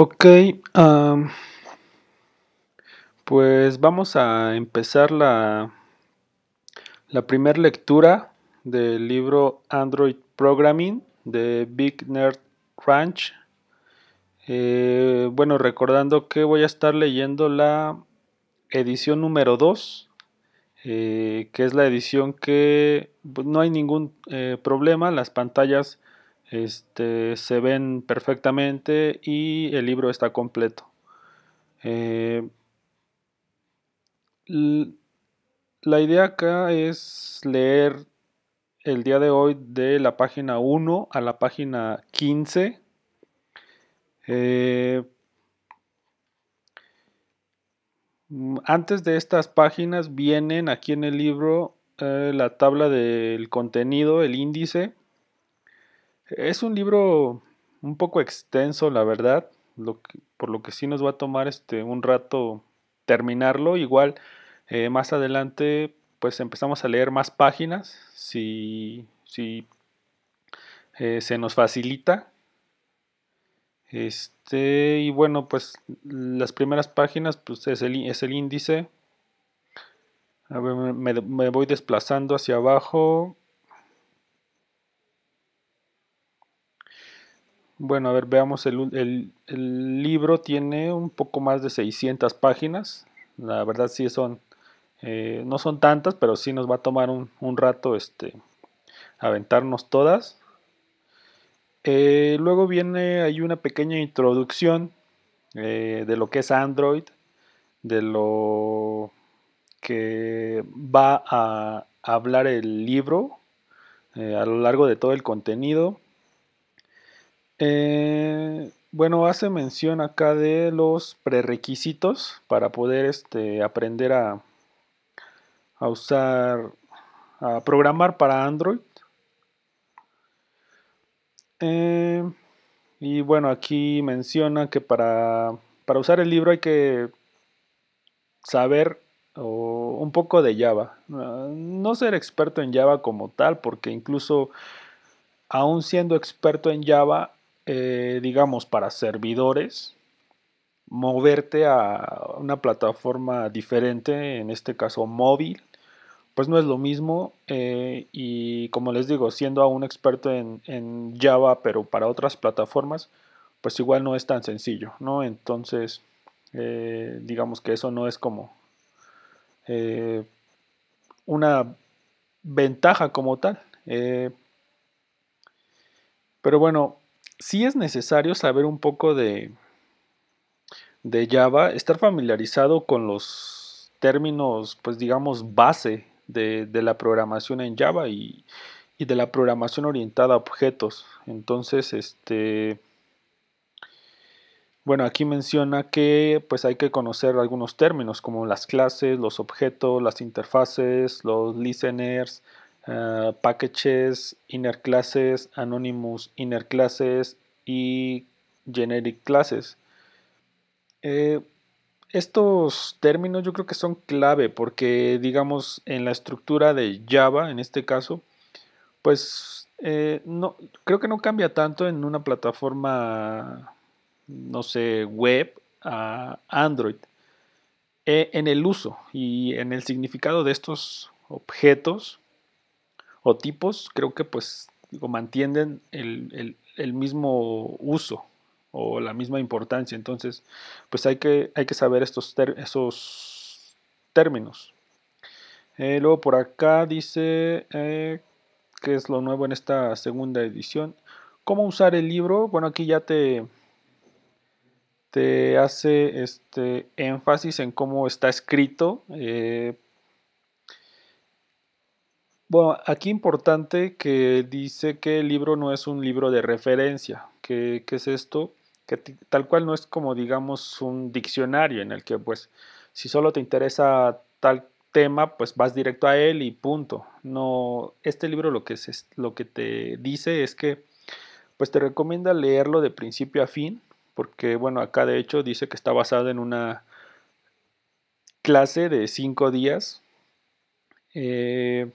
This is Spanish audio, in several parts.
Ok, pues vamos a empezar la, la primera lectura del libro Android Programming de Big Nerd Ranch. Eh, bueno, recordando que voy a estar leyendo la edición número 2, eh, que es la edición que pues, no hay ningún eh, problema, las pantallas este, se ven perfectamente y el libro está completo. Eh, la idea acá es leer el día de hoy de la página 1 a la página 15. Eh, mm, antes de estas páginas vienen aquí en el libro eh, la tabla del contenido, el índice es un libro un poco extenso, la verdad, por lo que sí nos va a tomar este un rato terminarlo. Igual eh, más adelante pues empezamos a leer más páginas si, si eh, se nos facilita. Este, y bueno, pues las primeras páginas pues, es, el, índice. A ver, me voy desplazando hacia abajo Bueno, a ver, veamos, el, libro tiene un poco más de 600 páginas. La verdad sí son, eh, no son tantas, pero sí nos va a tomar un, rato este, aventarnos todas. Eh, luego viene, ahí una pequeña introducción eh, de lo que es Android, de lo que va a hablar el libro a lo largo de todo el contenido eh, bueno, hace mención acá de los prerequisitos para poder este, aprender a, a usar, a programar para Android. Eh, y bueno, aquí menciona que para, para usar el libro hay que saber un poco de Java. Ah, no ser experto en Java como tal, porque incluso aún siendo experto en Java, eh, digamos, para servidores, moverte a una plataforma diferente, en este caso móvil, pues no es lo mismo. Eh, y como les digo, siendo un experto en, Java, pero para otras plataformas, pues igual no es tan sencillo, ¿no? Entonces, eh, digamos que eso no es como una ventaja como tal. pero bueno, si es necesario saber un poco de, de Java, estar familiarizado con los términos, pues digamos, base de, la programación en Java y, y, de la programación orientada a objetos. Entonces, este... Bueno, aquí menciona que pues hay que conocer algunos términos como las clases, los objetos, las interfaces, los listeners, Ah, packages, inner classes, anonymous inner classes y generic classes. Eh, estos términos yo creo que son clave porque digamos en la estructura de Java en este caso, pues eh, no, creo que no cambia tanto en una plataforma, no sé, web a Android eh, en el uso y en el significado de estos objetos tipos, creo que pues mantienen el, mismo uso o la misma importancia. Entonces, pues hay que, hay que saber estos esos términos. Eh, luego por acá dice eh, qué es lo nuevo en esta segunda edición. ¿Cómo usar el libro? Bueno, aquí ya te, te hace este énfasis en cómo está escrito. Eh, bueno, aquí importante que dice que el libro no es un libro de referencia. ¿Qué, es esto? Que tal cual no es como digamos un diccionario en el que pues si solo te interesa tal tema pues vas directo a él y punto. No, este libro lo que, es, lo que te dice es que pues te recomienda leerlo de principio a fin porque bueno acá de hecho dice que está basado en una clase de cinco días. Eh,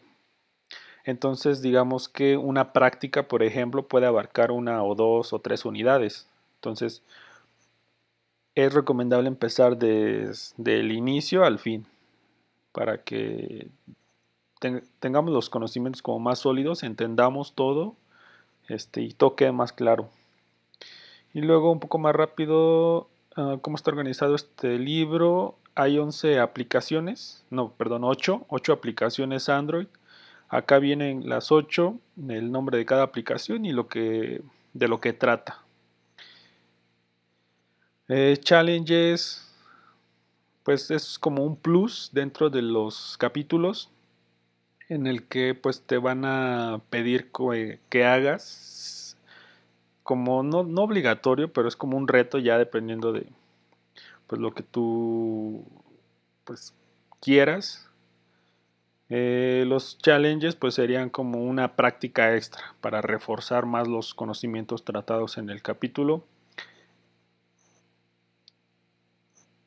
entonces, digamos que una práctica, por ejemplo, puede abarcar una o dos o tres unidades. Entonces, es recomendable empezar desde el inicio al fin para que tengamos los conocimientos como más sólidos, entendamos todo este, y toque más claro. Y luego un poco más rápido, ah, cómo está organizado este libro. Hay 11 aplicaciones, no, perdón, 8, 8 aplicaciones Android Acá vienen las 8, el nombre de cada aplicación y lo que, de lo que trata. Eh, challenges, pues es como un plus dentro de los capítulos en el que pues te van a pedir eh, que, hagas como no, no, obligatorio, pero es como un reto ya dependiendo de pues lo que tú pues quieras eh, los challenges pues serían como una práctica extra para reforzar más los conocimientos tratados en el capítulo.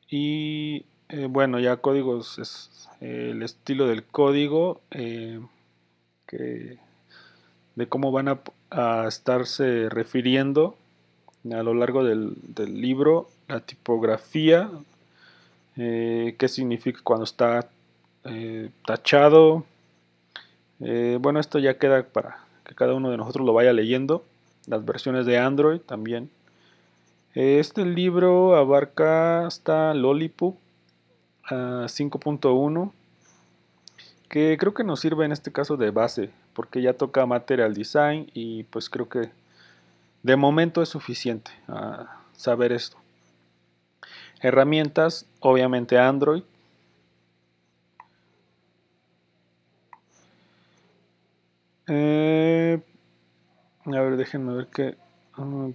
Y eh, bueno, ya códigos es eh, el estilo del código de cómo van a, estarse refiriendo a lo largo del, del libro, la tipografía, qué significa cuando está eh, tachado. Eh, bueno, esto ya queda para que cada uno de nosotros lo vaya leyendo. Las versiones de Android también. Este libro abarca hasta Lollipop 5.1, que creo que nos sirve en este caso de base, porque ya toca Material Design y pues creo que de momento es suficiente ah, saber esto. Herramientas, obviamente Android, Eh, a ver, déjenme ver que... Mm,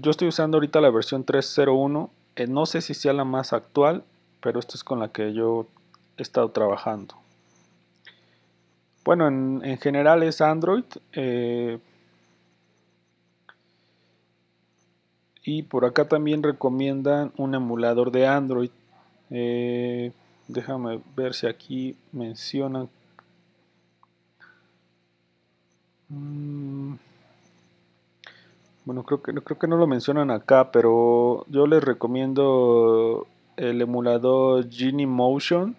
yo estoy usando ahorita la versión 3.01. Eh, no sé si sea la más actual, pero esta es con la que yo he estado trabajando. Bueno, en, general es Android. Eh, y por acá también recomiendan un emulador de Android. déjame ver si aquí mencionan Mm. Bueno, creo que, creo que no lo mencionan acá, pero yo les recomiendo el emulador Genie Motion.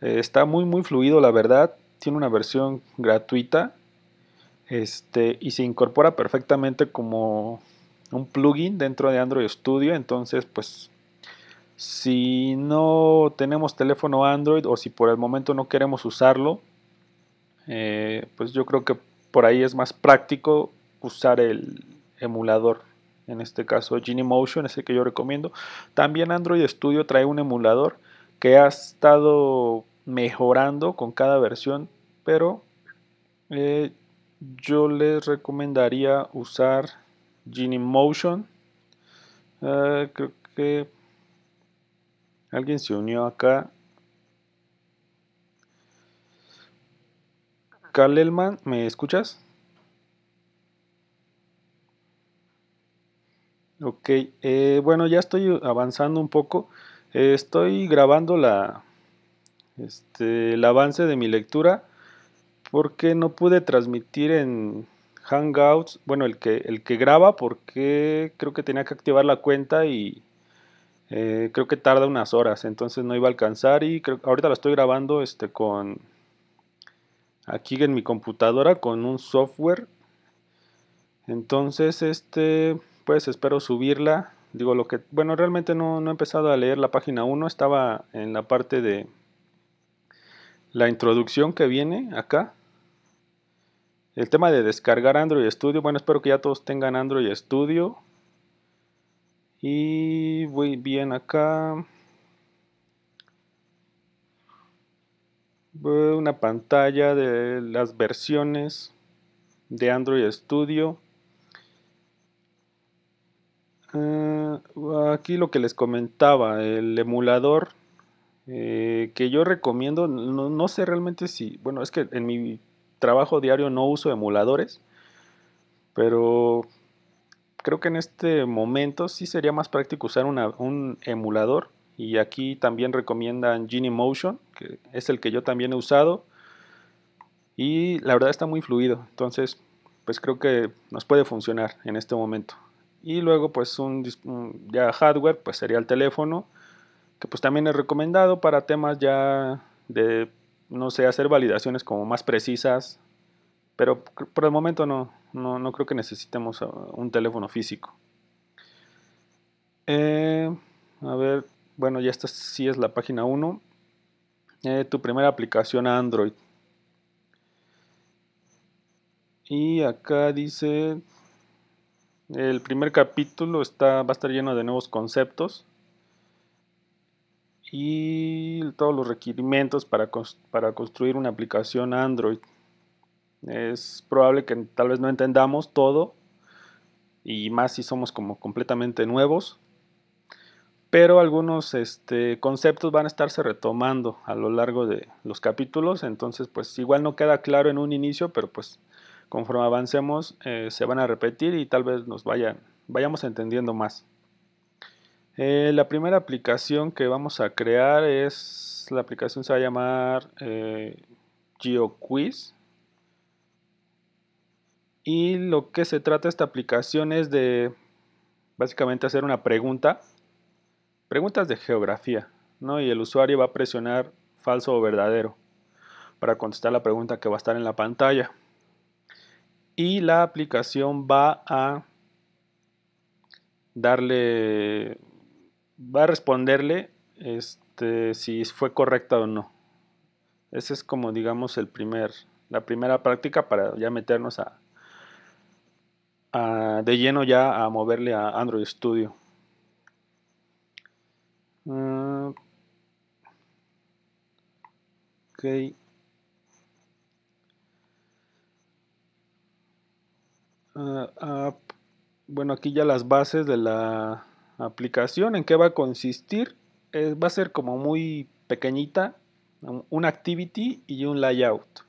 Eh, está muy, muy fluido, la verdad. Tiene una versión gratuita. Este, y se incorpora perfectamente como un plugin dentro de Android Studio. Entonces, pues, si no tenemos teléfono Android o si por el momento no queremos usarlo, eh, pues yo creo que por ahí es más práctico usar el emulador. En este caso, Genymotion es el que yo recomiendo. También Android Studio trae un emulador que ha estado mejorando con cada versión, pero eh, yo les recomendaría usar Genymotion. Motion eh, creo que alguien se unió acá. Carl Elman, ¿me escuchas? Ok, eh, bueno, ya estoy avanzando un poco. Eh, estoy grabando la, este, el avance de mi lectura porque no pude transmitir en Hangouts, bueno, el que, el que graba porque creo que tenía que activar la cuenta y eh, creo que tarda unas horas, entonces no iba a alcanzar y ahorita lo estoy grabando este, con aquí en mi computadora con un software. Entonces, este, pues espero subirla. Digo, lo que, bueno, realmente no, he empezado a leer la página 1, estaba en la parte de la introducción que viene acá. El tema de descargar Android Studio, bueno, espero que ya todos tengan Android Studio. Y voy bien acá. una pantalla de las versiones de Android Studio. Ah, aquí lo que les comentaba, el emulador eh, que yo recomiendo, no, sé realmente si, bueno, es que en mi trabajo diario no uso emuladores, pero creo que en este momento sí sería más práctico usar un emulador y aquí también recomiendan Genie Motion, que es el que yo también he usado. Y la verdad está muy fluido. Entonces, pues creo que nos puede funcionar en este momento. Y luego, pues un, ya hardware, pues sería el teléfono, que pues también es recomendado para temas ya de, no sé, hacer validaciones como más precisas. Pero por el momento no, no, creo que necesitemos ah, un teléfono físico. Eh, a ver, bueno, ya esta sí es la página 1, eh, tu primera aplicación Android. Y acá dice, el primer capítulo está, va a estar lleno de nuevos conceptos y todos los requerimientos para, para construir una aplicación Android. Es probable que tal vez no entendamos todo y más si somos como completamente nuevos pero algunos este, conceptos van a estarse retomando a lo largo de los capítulos, entonces pues igual no queda claro en un inicio, pero pues conforme avancemos eh, se van a repetir y tal vez nos vayan, vayamos entendiendo más. Eh, la primera aplicación que vamos a crear es, la aplicación se va a llamar eh, GeoQuiz, y lo que se trata esta aplicación es de básicamente hacer una pregunta Preguntas de geografía, ¿no? Y el usuario va a presionar falso o verdadero para contestar la pregunta que va a estar en la pantalla. Y la aplicación va a darle, va a responderle este, si fue correcta o no. Ese es como digamos el primer, la primera práctica para ya meternos a, de lleno ya a moverle a Android Studio. Ah, ah, ah, bueno, aquí ya las bases de la aplicación, en qué va a consistir. va a ser como muy pequeñita, un activity y un layout.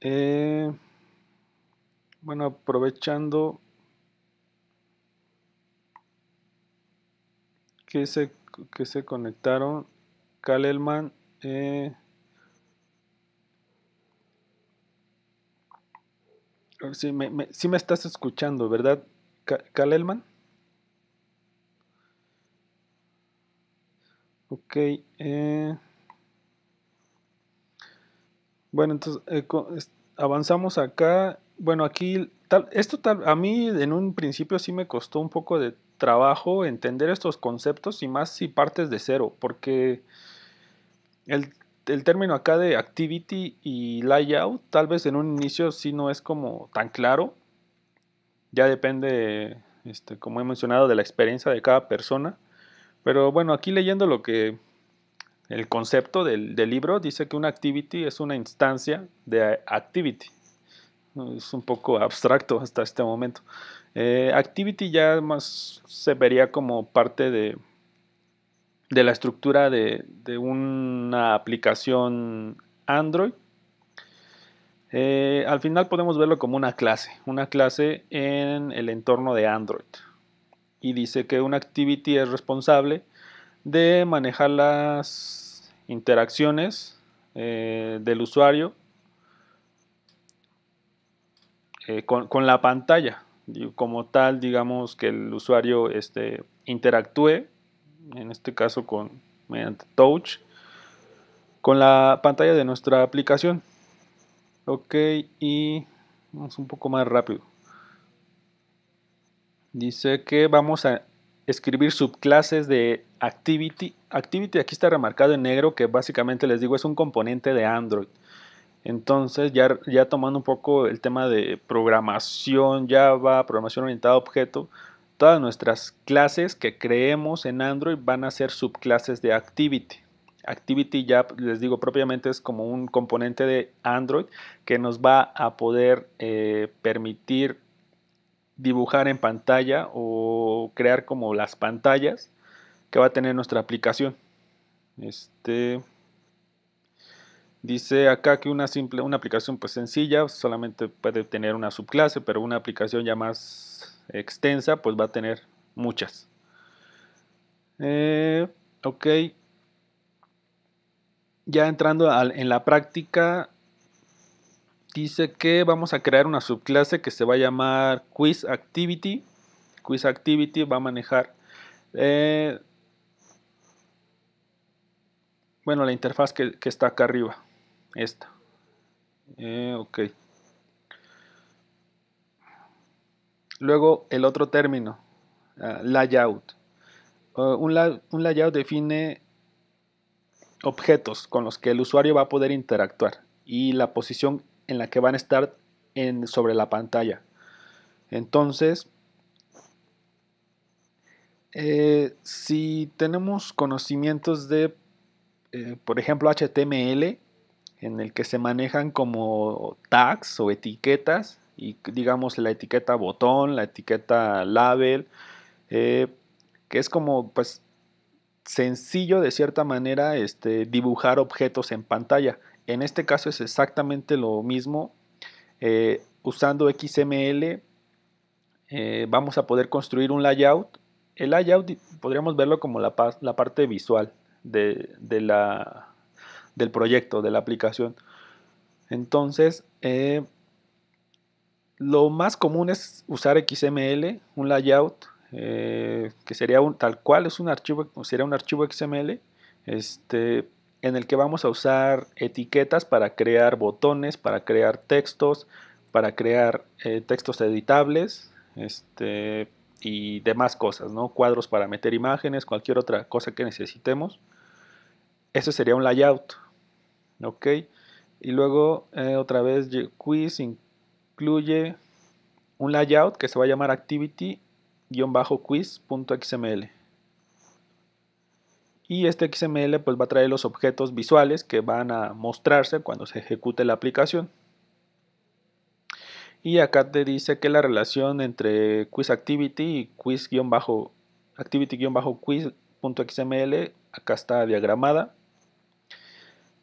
Eh, bueno, aprovechando que se que se conectaron. Kalelman. Eh, si me, me estás escuchando, ¿verdad, Kalelman? Ok. Eh, bueno, entonces eh, avanzamos acá. Bueno, aquí tal, esto tal, a mí en un principio sí me costó un poco de trabajo entender estos conceptos y más si partes de cero, porque el, término acá de activity y layout tal vez en un inicio sí no es como tan claro, ya depende, este, como he mencionado, de la experiencia de cada persona, pero bueno, aquí leyendo lo que... El concepto del, del libro dice que una activity es una instancia de activity. Es un poco abstracto hasta este momento. Eh, activity ya más se vería como parte de, la estructura de, una aplicación Android. Eh, al final podemos verlo como una clase, una clase en el entorno de Android. Y dice que una activity es responsable de manejar las interacciones eh, del usuario con la pantalla como tal, digamos que el usuario este, interactúe, en este caso con, mediante touch, con la pantalla de nuestra aplicación. Ok, y vamos un poco más rápido. Dice que vamos a escribir subclases de Activity. Activity aquí está remarcado en negro, que básicamente les digo es un componente de Android. Entonces, ya, ya tomando un poco el tema de programación Java, programación orientada a objeto, todas nuestras clases que creemos en Android van a ser subclases de Activity. Activity ya les digo propiamente es como un componente de Android que nos va a poder eh, permitir dibujar en pantalla o crear como las pantallas que va a tener nuestra aplicación. Este, Dice acá que una simple una aplicación pues sencilla solamente puede tener una subclase, pero una aplicación ya más extensa pues va a tener muchas. Eh, ok. Ya entrando en la práctica, dice que vamos a crear una subclase que se va a llamar Quiz Activity. Quiz Activity va a manejar eh, bueno, la interfaz que está acá arriba esto, eh, ok luego el otro término ah, layout ah, un, layout define objetos con los que el usuario va a poder interactuar y la posición en la que van a estar en, sobre la pantalla. Entonces, eh, si tenemos conocimientos de, eh, por ejemplo, HTML, en el que se manejan como tags o etiquetas, y digamos la etiqueta botón, la etiqueta label, eh, que es como pues sencillo de cierta manera este, dibujar objetos en pantalla. En este caso es exactamente lo mismo. Eh, usando XML eh, vamos a poder construir un layout. El layout podríamos verlo como la, parte visual de la del proyecto, de la aplicación. Entonces, eh, lo más común es usar XML, un layout, eh, que sería un, tal cual, es un archivo, sería un archivo XML, este, en el que vamos a usar etiquetas para crear botones, para crear textos, para crear eh, textos editables este, y demás cosas, ¿no? cuadros para meter imágenes, cualquier otra cosa que necesitemos. ese sería un layout ok y luego eh, otra vez quiz incluye un layout que se va a llamar activity-quiz.xml y este XML pues va a traer los objetos visuales que van a mostrarse cuando se ejecute la aplicación y acá te dice que la relación entre quizActivity y quiz-activity-quiz.xml acá está diagramada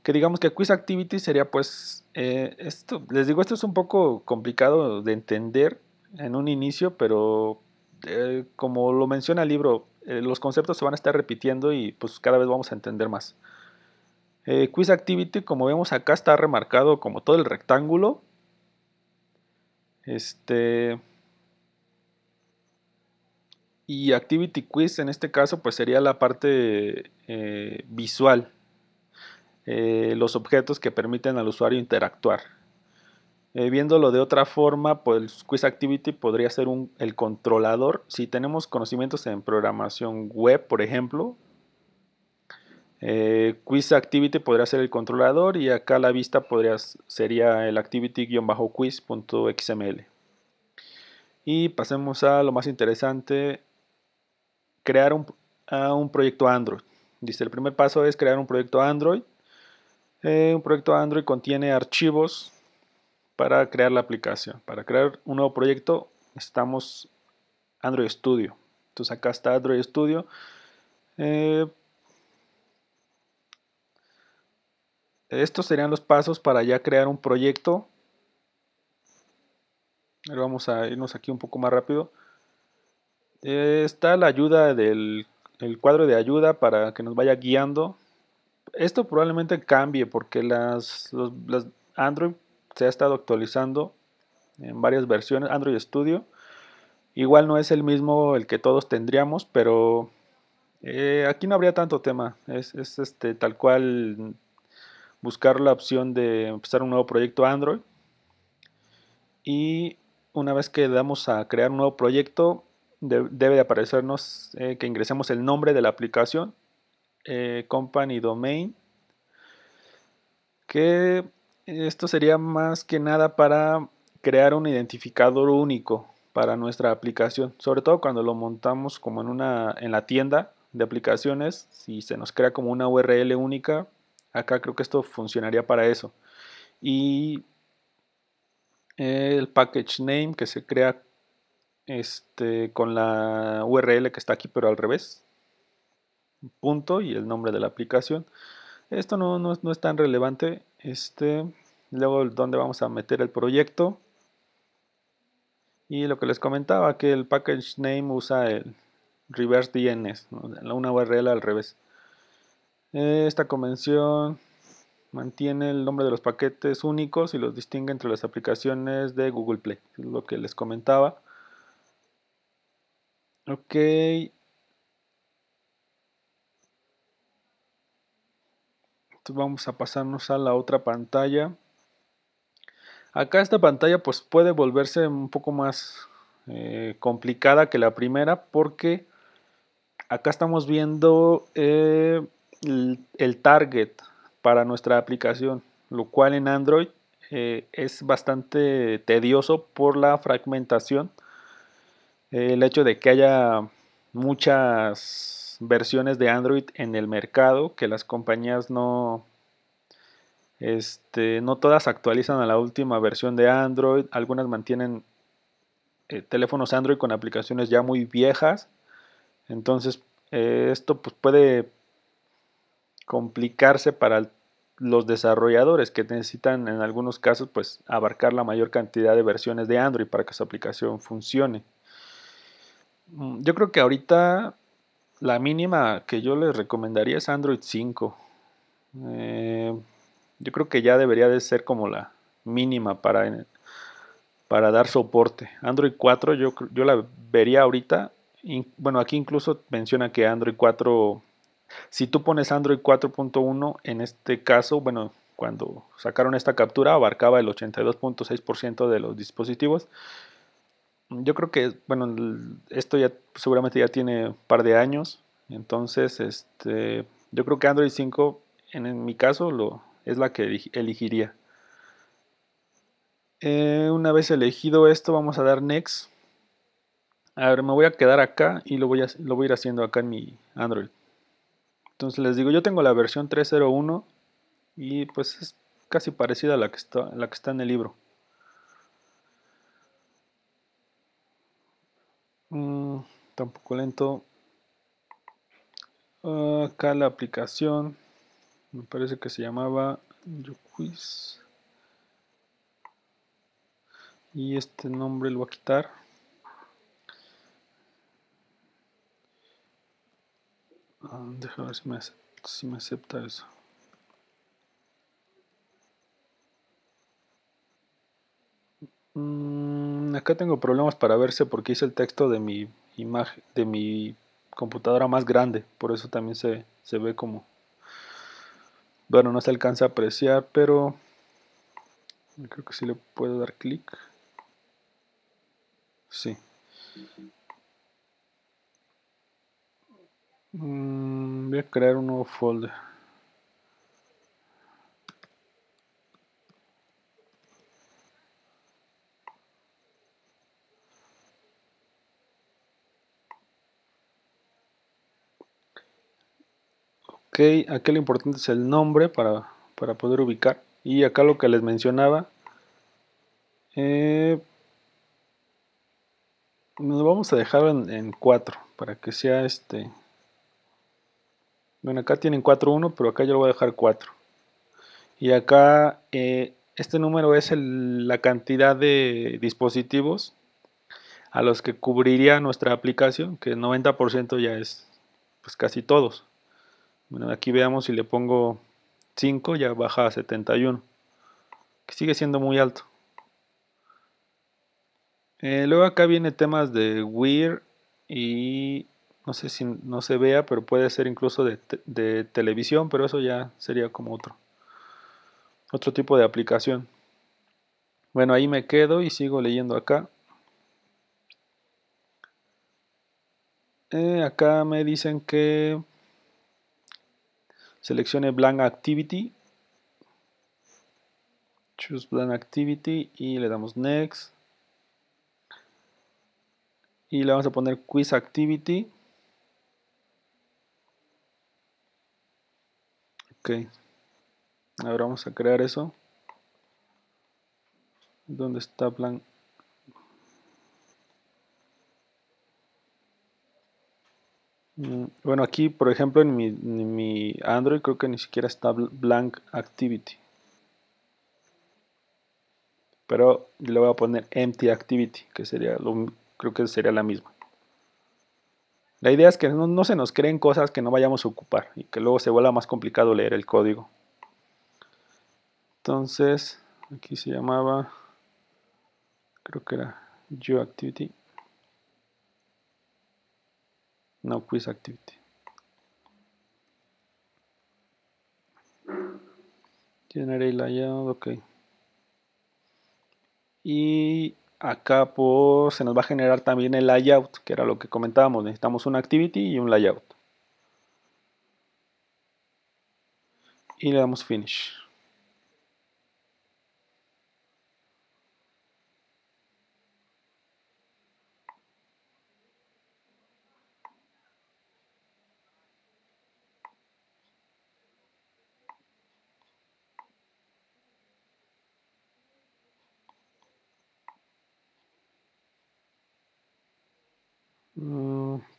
que digamos que Quiz Activity sería pues, eh, esto, les digo, esto es un poco complicado de entender en un inicio, pero eh, como lo menciona el libro, eh, los conceptos se van a estar repitiendo y pues cada vez vamos a entender más. quiz Activity, como vemos acá, está remarcado como todo el rectángulo. Este... Y Activity Quiz en este caso pues sería la parte visual eh, los objetos que permiten al usuario interactuar. Eh, viéndolo de otra forma, pues QuizActivity podría ser el controlador. Si tenemos conocimientos en programación web, por ejemplo, eh, Quiz QuizActivity podría ser el controlador y acá la vista podría, sería el activity-quiz.xml. Y pasemos a lo más interesante, crear un, un proyecto Android. Dice, el primer paso es crear un proyecto Android eh, un proyecto Android contiene archivos para crear la aplicación. Para crear un nuevo proyecto estamos Android Studio. Entonces acá está Android Studio. Eh, estos serían los pasos para ya crear un proyecto. vamos a irnos aquí un poco más rápido. Eh, está la ayuda del el cuadro de ayuda para que nos vaya guiando esto probablemente cambie porque Android se ha estado actualizando en varias versiones, Android Studio. Igual no es el mismo el que todos tendríamos, pero eh, aquí no habría tanto tema. Es, este, tal cual buscar la opción de empezar un nuevo proyecto Android. Y una vez que damos a crear un nuevo proyecto, debe de aparecernos eh, que ingresemos el nombre de la aplicación eh, company domain que esto sería más que nada para crear un identificador único para nuestra aplicación sobre todo cuando lo montamos como en una en la tienda de aplicaciones si se nos crea como una url única acá creo que esto funcionaría para eso y el package name que se crea este, con la url que está aquí pero al revés punto y el nombre de la aplicación. Esto no, es tan relevante. Este, luego dónde vamos a meter el proyecto. Y lo que les comentaba, que el package name usa el reverse DNS, la una URL al revés. Esta convención mantiene el nombre de los paquetes únicos y los distingue entre las aplicaciones de Google Play, lo que les comentaba. Ok, vamos a pasarnos a la otra pantalla. Acá esta pantalla pues puede volverse un poco más eh, complicada que la primera porque acá estamos viendo eh, el, target para nuestra aplicación, lo cual en Android eh, es bastante tedioso por la fragmentación, el hecho de que haya muchas versiones de Android en el mercado, que las compañías no, este, no todas actualizan a la última versión de Android, algunas mantienen eh, teléfonos Android con aplicaciones ya muy viejas, entonces eh, esto pues, puede complicarse para los desarrolladores que necesitan en algunos casos pues abarcar la mayor cantidad de versiones de Android para que su aplicación funcione. Mm, yo creo que ahorita la mínima que yo les recomendaría es Android 5. Eh, yo creo que ya debería de ser como la mínima para, para dar soporte. Android 4 yo, yo la vería ahorita. bueno, aquí incluso menciona que Android 4, si tú pones Android 4.1, en este caso, bueno, cuando sacaron esta captura abarcaba el 82.6% de los dispositivos yo creo que, bueno, esto ya seguramente ya tiene un par de años, entonces, este, yo creo que Android 5, en, mi caso, lo, es la que elegiría. Eh, una vez elegido esto, vamos a dar Next. A ver, me voy a quedar acá y lo voy a, lo voy ir haciendo acá en mi Android. Entonces les digo, yo tengo la versión 3.01 y pues es casi parecida a la que está, la que está en el libro. Mm, tampoco lento. Ah, acá la aplicación. Me parece que se llamaba YouQuiz. Y este nombre lo voy a quitar. Ah, déjame ver si me, si me acepta eso. Mm, acá tengo problemas para verse porque hice el texto de mi imagen, de mi computadora más grande. Por eso también se, se ve como... Bueno, no se alcanza a apreciar, pero creo que sí le puedo dar clic. Sí. Mm, voy a crear un nuevo folder. aquí lo importante es el nombre para, poder ubicar. Y acá lo que les mencionaba. Eh, nos vamos a dejar en 4 para que sea este. Bueno, acá tienen 4.1, pero acá yo lo voy a dejar 4. Y acá eh, este número es la cantidad de dispositivos a los que cubriría nuestra aplicación, que el 90% ya es pues casi todos. Bueno, aquí veamos si le pongo 5, ya baja a 71, que sigue siendo muy alto. Eh, luego acá viene temas de Weir y no sé si no se vea, pero puede ser incluso de, televisión, pero eso ya sería como otro, otro tipo de aplicación. Bueno, ahí me quedo y sigo leyendo acá. Eh, acá me dicen que seleccione Blank Activity, choose Blank Activity y le damos Next. Y le vamos a poner Quiz Activity. Ok. Ahora vamos a crear eso. ¿Dónde está Blank Mm, bueno, aquí, por ejemplo, en mi, Android creo que ni siquiera está Blank Activity. Pero le voy a poner Empty Activity, que sería lo, creo que sería la misma. La idea es que no, se nos creen cosas que no vayamos a ocupar y que luego se vuelva más complicado leer el código. Entonces, aquí se llamaba, creo que era Yo Activity no quiz activity. el layout, ok. Y acá pues, se nos va a generar también el layout, que era lo que comentábamos. Necesitamos una activity y un layout. Y le damos finish.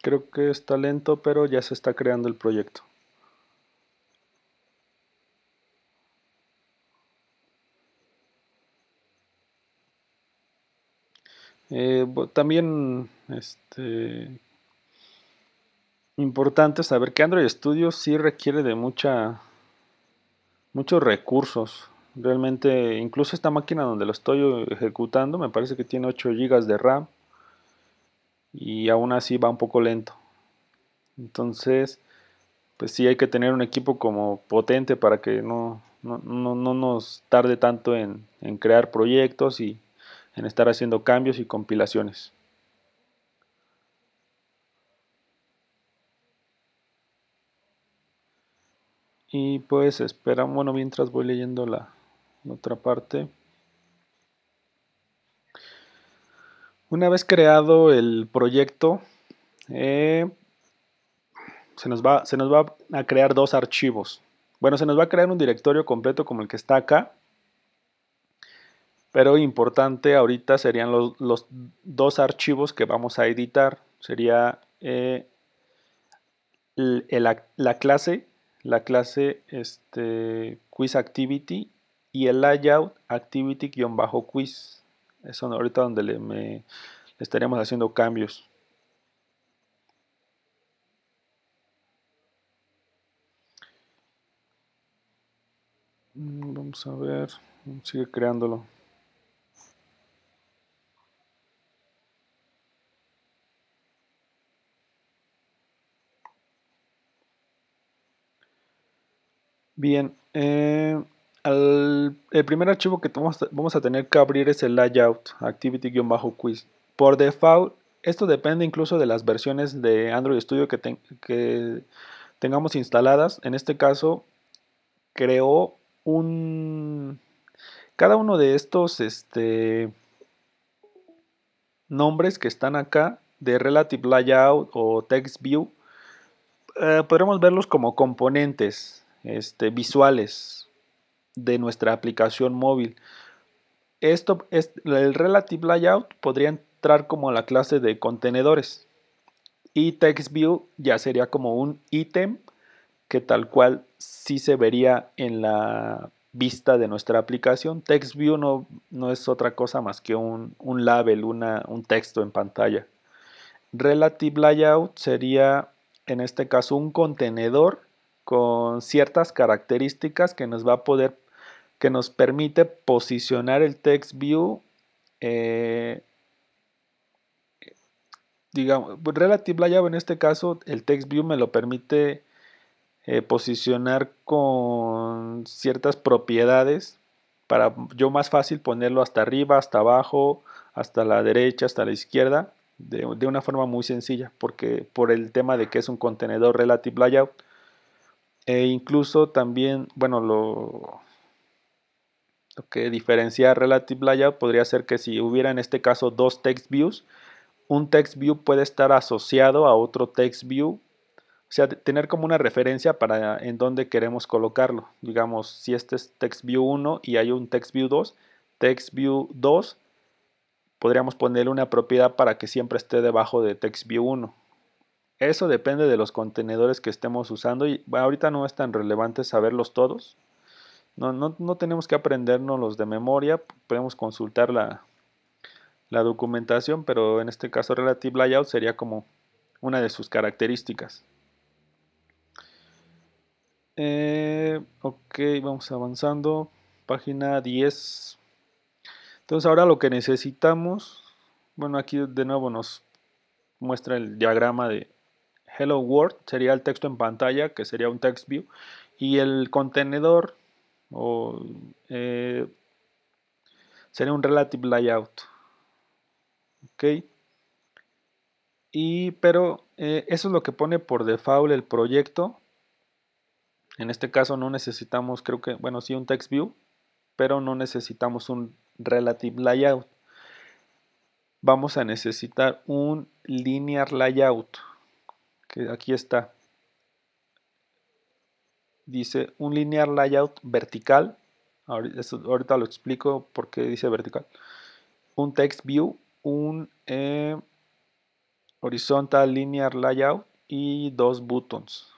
Creo que está lento, pero ya se está creando el proyecto. Eh, también este, importante saber que Android Studio sí requiere de mucha, muchos recursos. Realmente, incluso esta máquina donde lo estoy eh, ejecutando, me parece que tiene 8 GB de RAM y aún así va un poco lento. Entonces, pues sí hay que tener un equipo como potente para que no, no, nos tarde tanto en, crear proyectos y en estar haciendo cambios y compilaciones. Y pues esperamos, bueno, mientras voy leyendo la otra parte. Una vez creado el proyecto, eh, se, nos va, se nos va a crear dos archivos. Bueno, se nos va a crear un directorio completo como el que está acá. Pero importante ahorita serían los, dos archivos que vamos a editar. Sería eh, la, clase, la clase este, quiz y el layout activity-quiz. Es ahorita donde le, me, estaríamos haciendo cambios. Mm, vamos a ver, sigue creándolo. Bien, eh, el primer archivo que vamos a, tener que abrir es el layout activity-quiz. Por default, esto depende incluso de las versiones de Android Studio que, tengamos instaladas. En este caso, creó un... Cada uno de estos este, nombres que están acá de Relative Layout o Text View, eh, podremos verlos como componentes este, visuales de nuestra aplicación móvil. Esto es, el Relative Layout podría entrar como la clase de contenedores y TextView ya sería como un ítem que tal cual sí se vería en la vista de nuestra aplicación. TextView no, no es otra cosa más que un, label, un texto en pantalla. Relative Layout sería en este caso un contenedor con ciertas características que nos va a poder que nos permite posicionar el text view eh, digamos relative layout en este caso el text view me lo permite eh, posicionar con ciertas propiedades para yo más fácil ponerlo hasta arriba hasta abajo hasta la derecha hasta la izquierda de, de una forma muy sencilla porque por el tema de que es un contenedor relative layout e incluso también bueno lo lo que diferencia a Relative Layout podría ser que si hubiera en este caso dos text views, un text view puede estar asociado a otro text view, o sea, tener como una referencia para en dónde queremos colocarlo. Digamos, si este es text view 1 y hay un text view 2, text view 2 podríamos ponerle una propiedad para que siempre esté debajo de text view 1. Eso depende de los contenedores que estemos usando y ahorita no es tan relevante saberlos todos, no, tenemos que aprendernos los de memoria, podemos consultar la, documentación, pero en este caso Relative Layout sería como una de sus características. Eh, ok, vamos avanzando. Página 10. Entonces ahora lo que necesitamos, bueno aquí de nuevo nos muestra el diagrama de Hello World, sería el texto en pantalla, que sería un text view, y el contenedor o eh, sería un relative layout ok y pero eh, eso es lo que pone por default el proyecto en este caso no necesitamos creo que bueno sí un text view pero no necesitamos un relative layout vamos a necesitar un linear layout que aquí está dice un linear layout vertical. Ahorita lo explico por qué dice vertical. Un text view, un eh, horizontal linear layout y dos buttons.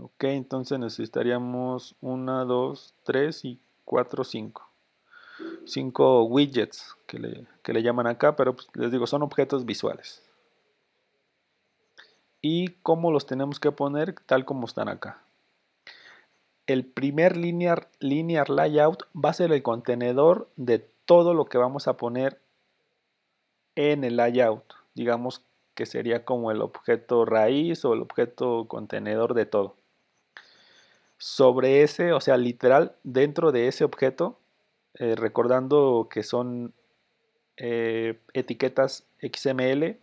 Ok, entonces necesitaríamos una, dos, tres y cuatro, cinco. Cinco widgets que le, llaman acá, pero pues les digo, son objetos visuales. Y cómo los tenemos que poner tal como están acá el primer linear, linear layout va a ser el contenedor de todo lo que vamos a poner en el layout. Digamos que sería como el objeto raíz o el objeto contenedor de todo. Sobre ese, o sea, literal, dentro de ese objeto, eh, recordando que son eh, etiquetas XML,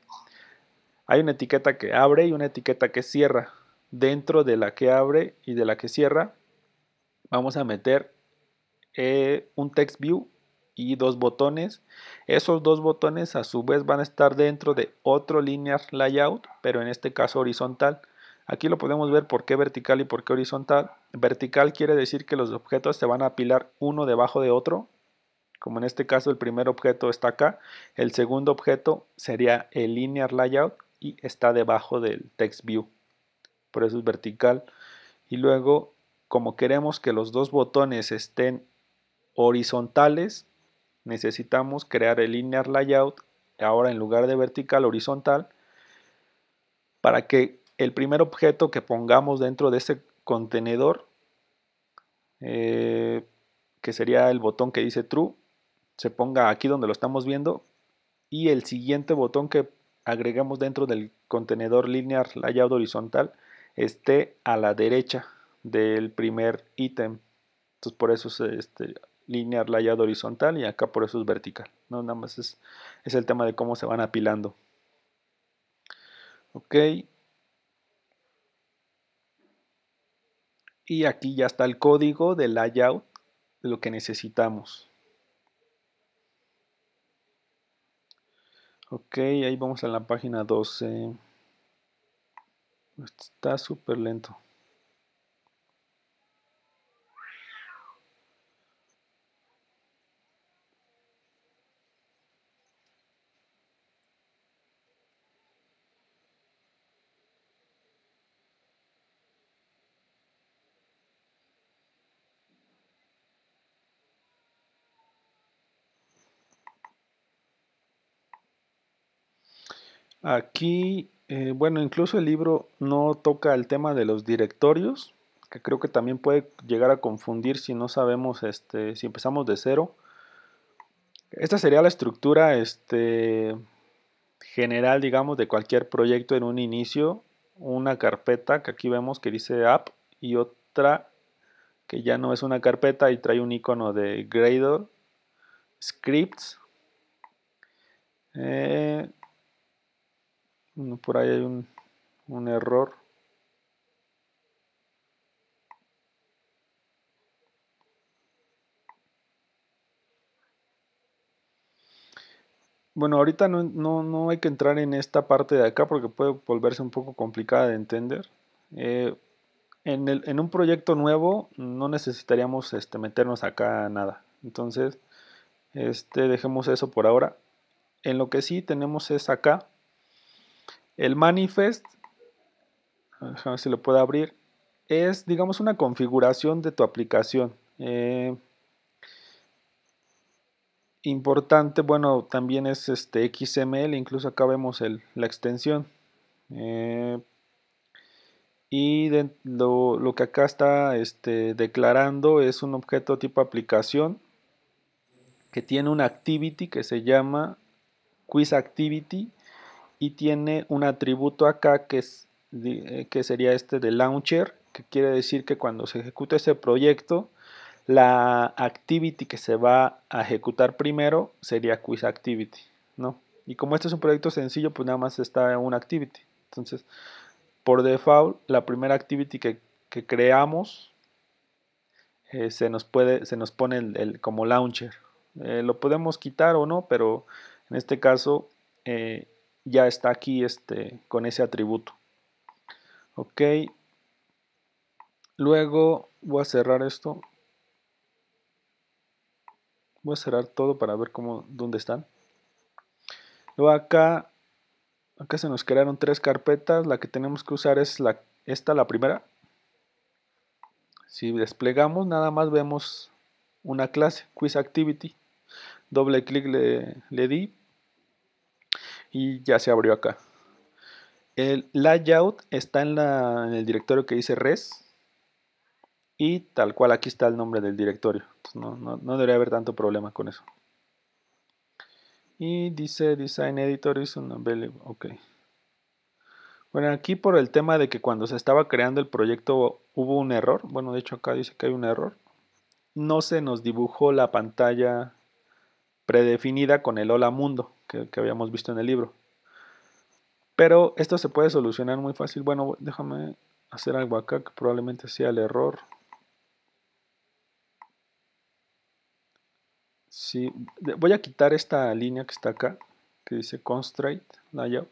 hay una etiqueta que abre y una etiqueta que cierra. Dentro de la que abre y de la que cierra vamos a meter eh, un text view y dos botones. Esos dos botones a su vez van a estar dentro de otro linear layout, pero en este caso horizontal. Aquí lo podemos ver por qué vertical y por qué horizontal. Vertical quiere decir que los objetos se van a apilar uno debajo de otro, como en este caso el primer objeto está acá, el segundo objeto sería el linear layout y está debajo del text view, por eso es vertical. Y luego como queremos que los dos botones estén horizontales, necesitamos crear el linear layout ahora en lugar de vertical horizontal para que el primer objeto que pongamos dentro de ese contenedor eh, que sería el botón que dice true se ponga aquí donde lo estamos viendo y el siguiente botón que agregamos dentro del contenedor linear layout horizontal esté a la derecha del primer ítem. Entonces por eso es este, linear layout horizontal y acá por eso es vertical. No, nada más es, el tema de cómo se van apilando. Ok. Y aquí ya está el código del layout lo que necesitamos. Ok, ahí vamos a la página 12. Está súper lento. Aquí, eh, bueno, incluso el libro no toca el tema de los directorios, que creo que también puede llegar a confundir si no sabemos, este, si empezamos de cero. Esta sería la estructura este, general, digamos, de cualquier proyecto en un inicio. Una carpeta que aquí vemos que dice app y otra que ya no es una carpeta y trae un icono de Grader, scripts. Eh, por ahí hay un, error. Bueno, ahorita no, hay que entrar en esta parte de acá porque puede volverse un poco complicada de entender. Eh, en, un proyecto nuevo no necesitaríamos este, meternos acá nada. Entonces, este, dejemos eso por ahora. En lo que sí tenemos es acá el manifest, a ver si lo puedo abrir, es digamos una configuración de tu aplicación. Eh, importante, bueno, también es este XML, incluso acá vemos la extensión. Eh, y lo, que acá está este, declarando es un objeto tipo aplicación que tiene una activity que se llama QuizActivity y tiene un atributo acá que, es, eh, que sería este de launcher, que quiere decir que cuando se ejecute ese proyecto, la activity que se va a ejecutar primero sería quiz activity, ¿no? Y como este es un proyecto sencillo, pues nada más está en una activity. Entonces, por default, la primera activity que, creamos eh, se nos puede, se nos pone el, como launcher. Eh, lo podemos quitar o no, pero en este caso ya está aquí este, con ese atributo. Ok. Luego voy a cerrar esto. Voy a cerrar todo para ver cómo, dónde están. Luego acá, acá se nos crearon tres carpetas. La que tenemos que usar es la, esta, la primera. Si desplegamos, nada más vemos una clase, quiz activity. Doble clic le, le di y ya se abrió acá. El layout está en, el directorio que dice res y tal cual aquí está el nombre del directorio. Pues no, debería haber tanto problema con eso. Y dice Design Editor is unavailable. Ok. Bueno, aquí por el tema de que cuando se estaba creando el proyecto hubo un error. Bueno, de hecho acá dice que hay un error. No se nos dibujó la pantalla predefinida con el hola mundo que, habíamos visto en el libro. Pero esto se puede solucionar muy fácil. Bueno, déjame hacer algo acá que probablemente sea el error. Sí, voy a quitar esta línea que está acá, que dice constraint layout.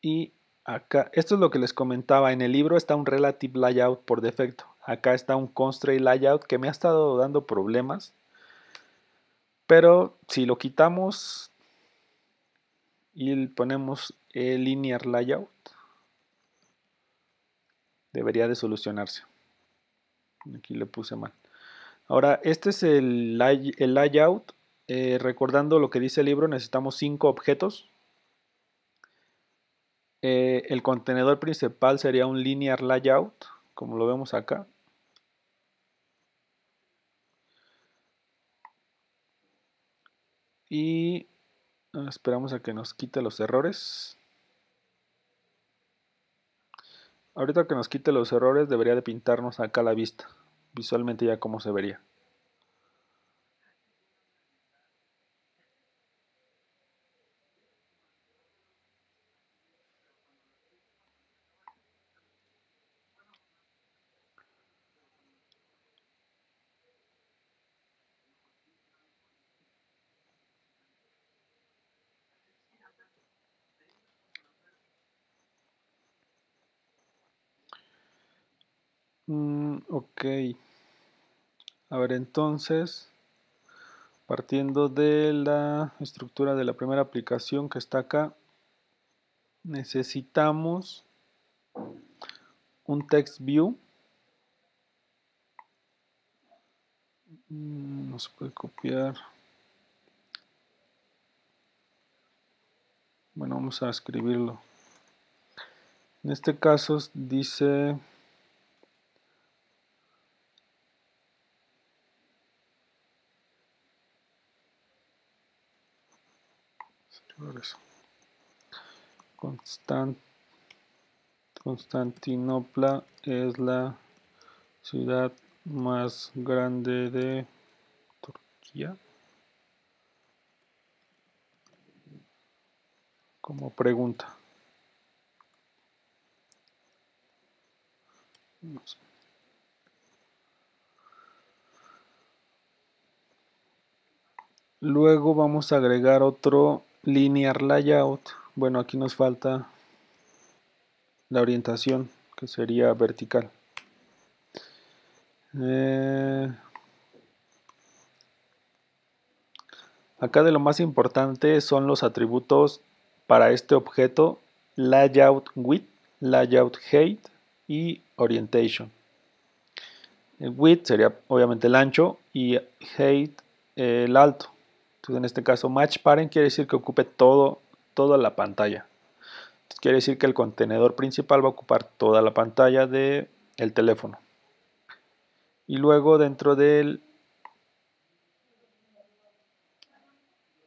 Y acá, esto es lo que les comentaba, en el libro está un relative layout por defecto. Acá está un constraint layout que me ha estado dando problemas pero si lo quitamos y ponemos el linear layout, debería de solucionarse. Aquí le puse mal. Ahora, este es el, el layout. Eh, recordando lo que dice el libro, necesitamos cinco objetos. Eh, el contenedor principal sería un linear layout, como lo vemos acá. y ah, esperamos a que nos quite los errores. Ahorita que nos quite los errores debería de pintarnos acá la vista, visualmente ya como se vería. entonces, partiendo de la estructura de la primera aplicación que está acá, necesitamos un textview view. Mm, no se puede copiar. Bueno, vamos a escribirlo. En este caso dice Constant, Constantinopla es la ciudad más grande de Turquía. Como pregunta. Luego vamos a agregar otro Linear layout. Bueno, aquí nos falta la orientación, que sería vertical. Eh, acá de lo más importante son los atributos para este objeto, layout width, layout height y orientation. width sería obviamente el ancho y height el alto en este caso, match parent quiere decir que ocupe todo, toda la pantalla. quiere decir que el contenedor principal va a ocupar toda la pantalla del el teléfono. Y luego dentro del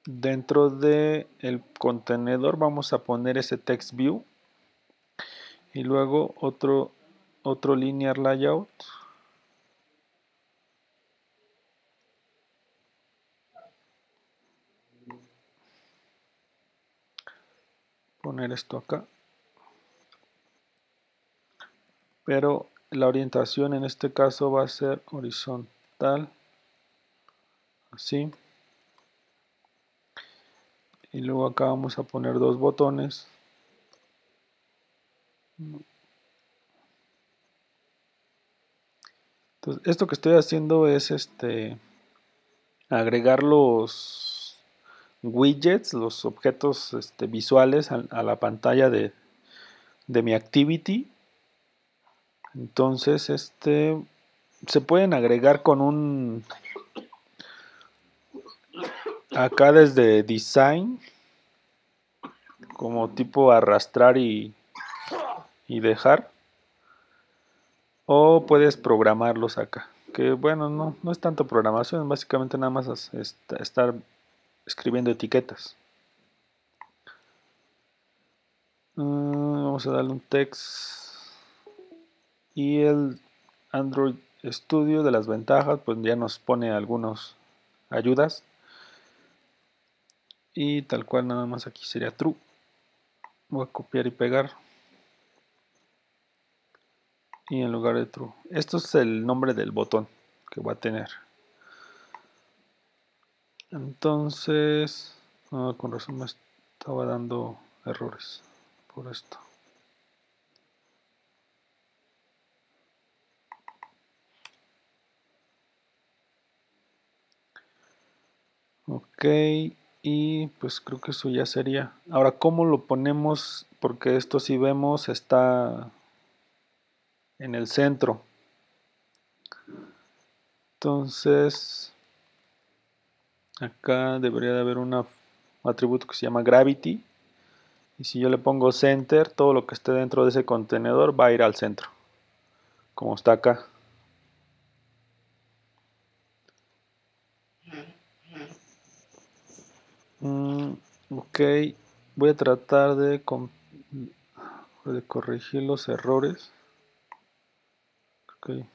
dentro de el contenedor vamos a poner ese text view y luego otro otro linear layout poner esto acá. Pero la orientación en este caso va a ser horizontal. Así. Y luego acá vamos a poner dos botones. Entonces, esto que estoy haciendo es este agregar los widgets, los objetos este, visuales a, la pantalla de, mi activity. Entonces, este se pueden agregar con un acá desde design como tipo arrastrar y, y dejar o puedes programarlos acá que bueno no, no es tanto programación básicamente nada más estar escribiendo etiquetas. Mm, vamos a darle un text y el Android Studio de las ventajas, pues ya nos pone algunos ayudas. Y tal cual nada más aquí sería true. Voy a copiar y pegar. Y en lugar de true. Esto es el nombre del botón que va a tener. Entonces, con razón me estaba dando errores por esto. Ok, y pues creo que eso ya sería. Ahora, ¿cómo lo ponemos? Porque esto si vemos está en el centro. Entonces, acá debería de haber un atributo que se llama gravity y si yo le pongo center todo lo que esté dentro de ese contenedor va a ir al centro como está acá mm, ok voy a tratar de, de corregir los errores okay.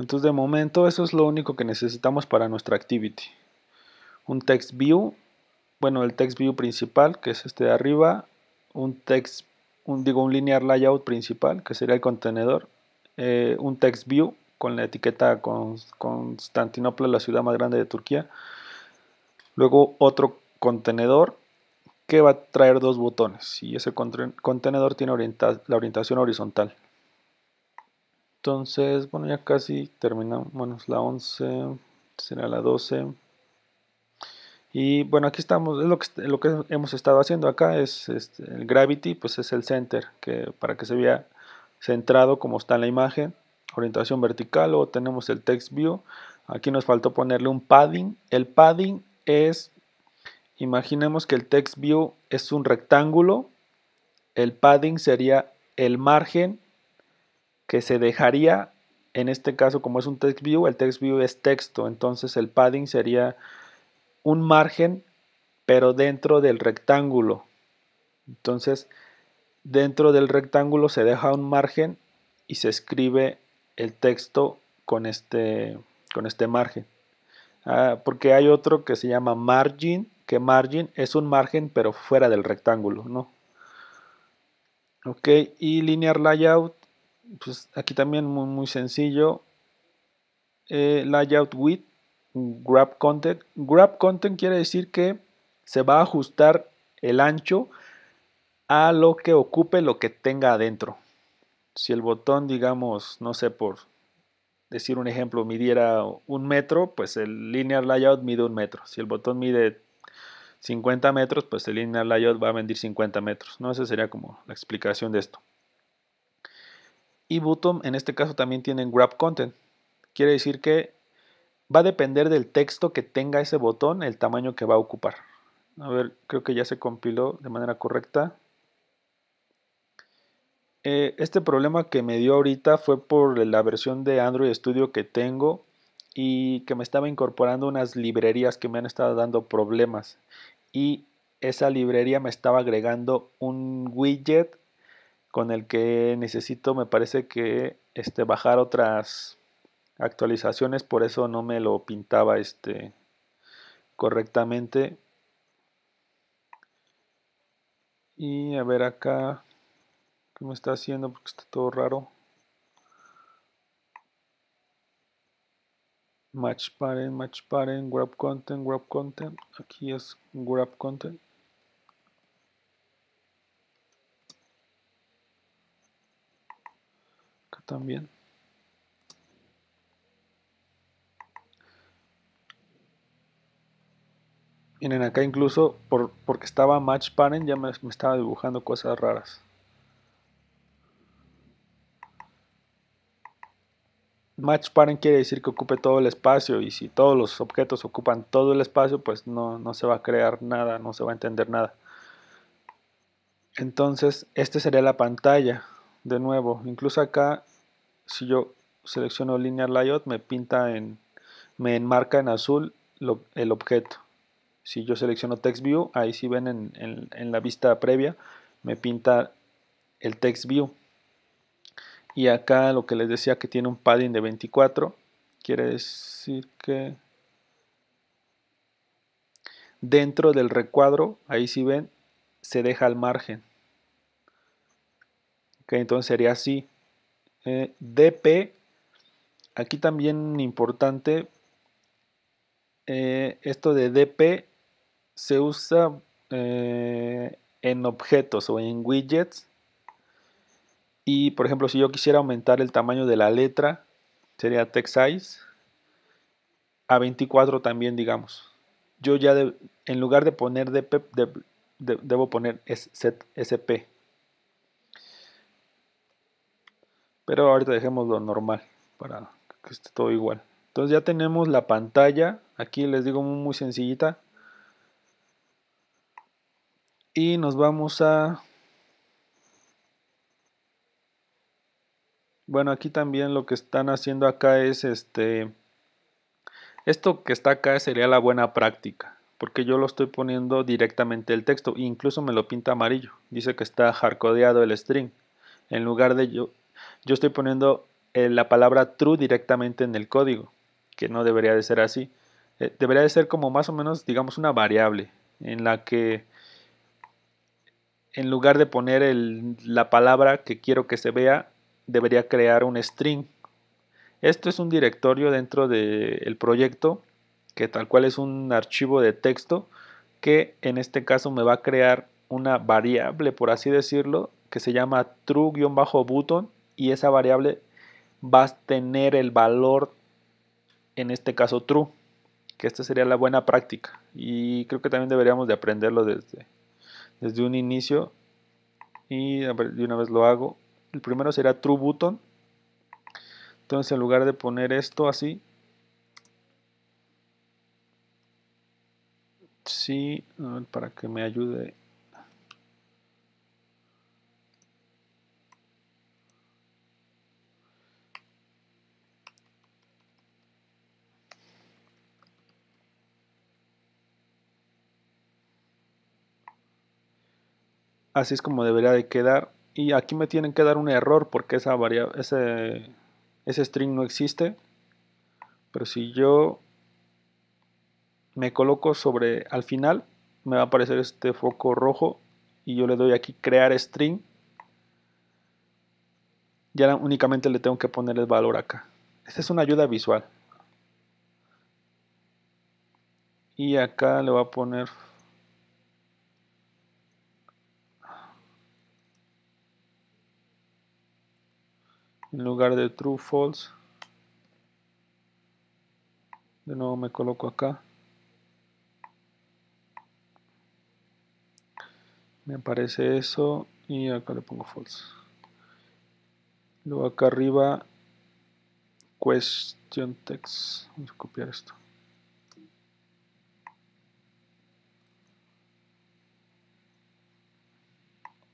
Entonces de momento eso es lo único que necesitamos para nuestra activity. Un text view, bueno el text view principal que es este de arriba, un text, un, digo un linear layout principal que sería el contenedor, eh, un text view con la etiqueta Constantinopla, la ciudad más grande de Turquía. Luego otro contenedor que va a traer dos botones y ese contenedor tiene la orientación horizontal. Entonces, bueno, ya casi terminamos. Bueno, la 11, será la 12. Y bueno, aquí estamos, es lo que, hemos estado haciendo acá, es, este, el gravity, pues es el center, que para que se vea centrado como está en la imagen, orientación vertical, o tenemos el text view, aquí nos faltó ponerle un padding, el padding es, imaginemos que el text view es un rectángulo, el padding sería el margen que se dejaría, en este caso como es un text view, el text view es texto, entonces el padding sería un margen pero dentro del rectángulo. Entonces, dentro del rectángulo se deja un margen y se escribe el texto con este, con este margen. Ah, porque hay otro que se llama margin, que margin es un margen pero fuera del rectángulo, ¿no? Ok, y linear layout pues aquí también muy, sencillo. Eh, layout width, grab content. Grab content quiere decir que se va a ajustar el ancho a lo que ocupe lo que tenga adentro. Si el botón, digamos, no sé, por decir un ejemplo, midiera un metro, pues el linear layout mide un metro. Si el botón mide 50 metros, pues el linear layout va a medir 50 metros. ¿no? Esa sería como la explicación de esto y button en este caso también tienen grab content. Quiere decir que va a depender del texto que tenga ese botón, el tamaño que va a ocupar. A ver, creo que ya se compiló de manera correcta. Eh, este problema que me dio ahorita fue por la versión de Android Studio que tengo y que me estaba incorporando unas librerías que me han estado dando problemas. Y esa librería me estaba agregando un widget con el que necesito, me parece que este, bajar otras actualizaciones, por eso no me lo pintaba este, correctamente. Y a ver acá, ¿qué me está haciendo? Porque está todo raro. Match parent, match parent, grab content, grab content. Aquí es grab content. también. Miren acá incluso por, porque estaba match parent ya me, estaba dibujando cosas raras. match parent quiere decir que ocupe todo el espacio y si todos los objetos ocupan todo el espacio pues no, no, se va a crear nada, no se va a entender nada. Entonces esta sería la pantalla de nuevo, incluso acá si yo selecciono linear layout me pinta en me enmarca en azul el objeto si yo selecciono text view ahí si sí ven en, la vista previa me pinta el text view y acá lo que les decía que tiene un padding de 24 quiere decir que dentro del recuadro ahí si sí ven se deja el margen ok entonces sería así eh, DP, aquí también importante, eh, esto de DP se usa eh, en objetos o en widgets. Y por ejemplo, si yo quisiera aumentar el tamaño de la letra, sería text size a 24 también, digamos. Yo ya en lugar de poner DP, debo poner set, SP. Pero ahorita dejemos lo normal para que esté todo igual. Entonces ya tenemos la pantalla. Aquí les digo muy sencillita. Y nos vamos a... Bueno, aquí también lo que están haciendo acá es este... Esto que está acá sería la buena práctica, porque yo lo estoy poniendo directamente el texto, incluso me lo pinta amarillo. Dice que está hardcodeado el string, en lugar de yo yo estoy poniendo eh, la palabra true directamente en el código, que no debería de ser así. Eh, debería de ser como más o menos, digamos, una variable en la que en lugar de poner la palabra que quiero que se vea, debería crear un string. Esto es un directorio dentro del proyecto, que tal cual es un archivo de texto, que en este caso me va a crear una variable, por así decirlo, que se llama true-button y esa variable va a tener el valor, en este caso true, que esta sería la buena práctica. Y creo que también deberíamos de aprenderlo desde, desde un inicio. Y de una vez lo hago. El primero será true button. Entonces en lugar de poner esto así, sí, para que me ayude así es como debería de quedar y aquí me tienen que dar un error porque esa variable ese, ese string no existe pero si yo me coloco sobre al final me va a aparecer este foco rojo y yo le doy aquí crear string ya únicamente le tengo que poner el valor acá esta es una ayuda visual y acá le voy a poner en lugar de true false de nuevo me coloco acá me aparece eso y acá le pongo false luego acá arriba question text vamos a copiar esto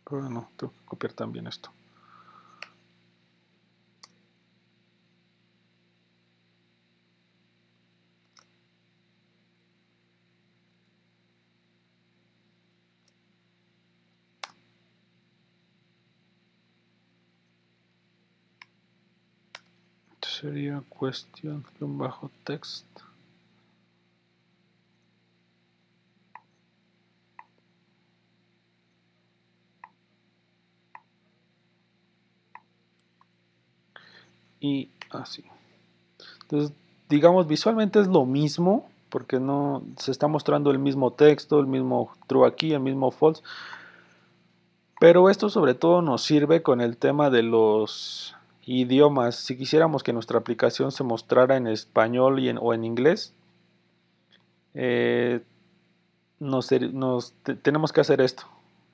pero no, tengo que copiar también esto sería cuestión de bajo text y así entonces digamos visualmente es lo mismo porque no se está mostrando el mismo texto el mismo true aquí el mismo false pero esto sobre todo nos sirve con el tema de los idiomas, si quisiéramos que nuestra aplicación se mostrara en español y en, o en inglés, eh, nos, tenemos que hacer esto.